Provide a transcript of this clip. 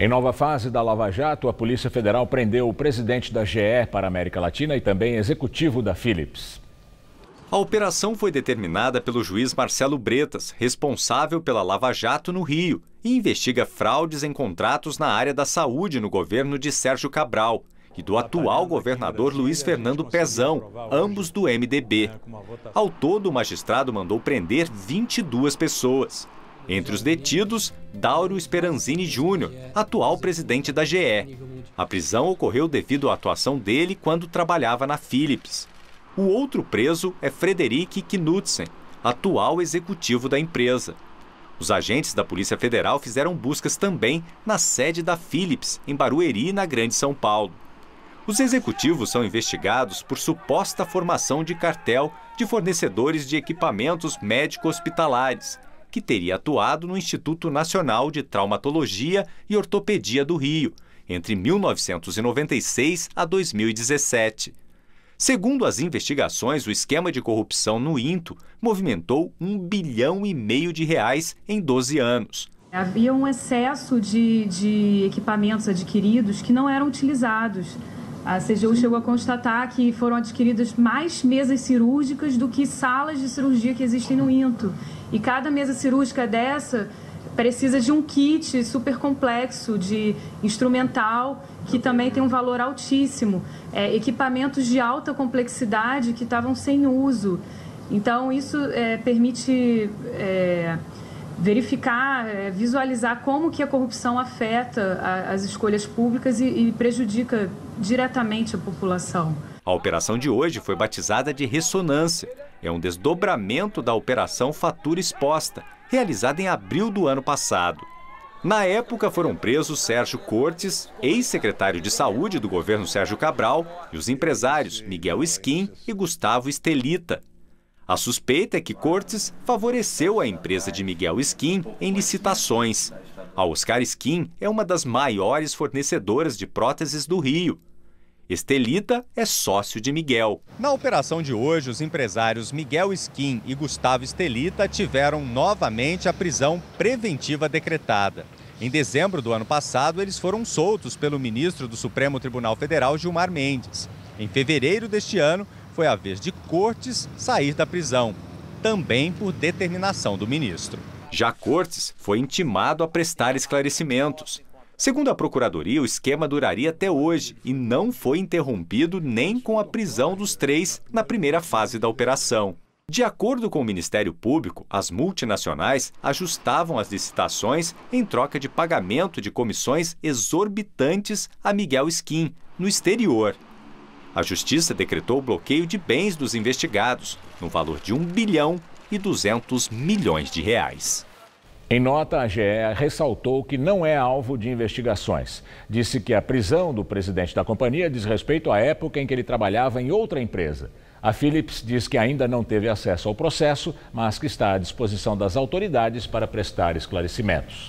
Em nova fase da Lava Jato, a Polícia Federal prendeu o presidente da GE para a América Latina e também executivo da Philips. A operação foi determinada pelo juiz Marcelo Bretas, responsável pela Lava Jato no Rio, e investiga fraudes em contratos na área da saúde no governo de Sérgio Cabral e do atual governador Luiz Fernando Pezão, ambos do MDB. Ao todo, o magistrado mandou prender 22 pessoas. Entre os detidos, Dauro Esperanzini Júnior, atual presidente da GE. A prisão ocorreu devido à atuação dele quando trabalhava na Philips. O outro preso é Frederic Knudsen, atual executivo da empresa. Os agentes da Polícia Federal fizeram buscas também na sede da Philips, em Barueri, na Grande São Paulo. Os executivos são investigados por suposta formação de cartel de fornecedores de equipamentos médico-hospitalares, que teria atuado no Instituto Nacional de Traumatologia e Ortopedia do Rio, entre 1996 a 2017. Segundo as investigações, o esquema de corrupção no INTO movimentou um bilhão e meio de reais em 12 anos. Havia um excesso de, de equipamentos adquiridos que não eram utilizados. A CGU chegou a constatar que foram adquiridas mais mesas cirúrgicas do que salas de cirurgia que existem no INTO. E cada mesa cirúrgica dessa precisa de um kit super complexo de instrumental que também tem um valor altíssimo, é, equipamentos de alta complexidade que estavam sem uso. Então isso é, permite é, verificar, é, visualizar como que a corrupção afeta as escolhas públicas e, prejudica diretamente a população. A operação de hoje foi batizada de Ressonância. É um desdobramento da operação Fatura Exposta, realizada em abril do ano passado. Na época foram presos Sérgio Cortes, ex-secretário de Saúde do governo Sérgio Cabral, e os empresários Miguel Skin e Gustavo Estelita, a suspeita é que Cortes favoreceu a empresa de Miguel Skin em licitações. A Oscar Skin é uma das maiores fornecedoras de próteses do Rio. Estelita é sócio de Miguel. Na operação de hoje, os empresários Miguel Skin e Gustavo Estelita tiveram novamente a prisão preventiva decretada. Em dezembro do ano passado, eles foram soltos pelo ministro do Supremo Tribunal Federal, Gilmar Mendes. Em fevereiro deste ano, foi a vez de Cortes sair da prisão, também por determinação do ministro. Já Cortes foi intimado a prestar esclarecimentos. Segundo a Procuradoria, o esquema duraria até hoje e não foi interrompido nem com a prisão dos três na primeira fase da operação. De acordo com o Ministério Público, as multinacionais ajustavam as licitações em troca de pagamento de comissões exorbitantes a Miguel Skin, no exterior. A justiça decretou o bloqueio de bens dos investigados, no valor de 1 bilhão e 200 milhões de reais. Em nota, a GE ressaltou que não é alvo de investigações. Disse que a prisão do presidente da companhia diz respeito à época em que ele trabalhava em outra empresa. A Philips diz que ainda não teve acesso ao processo, mas que está à disposição das autoridades para prestar esclarecimentos.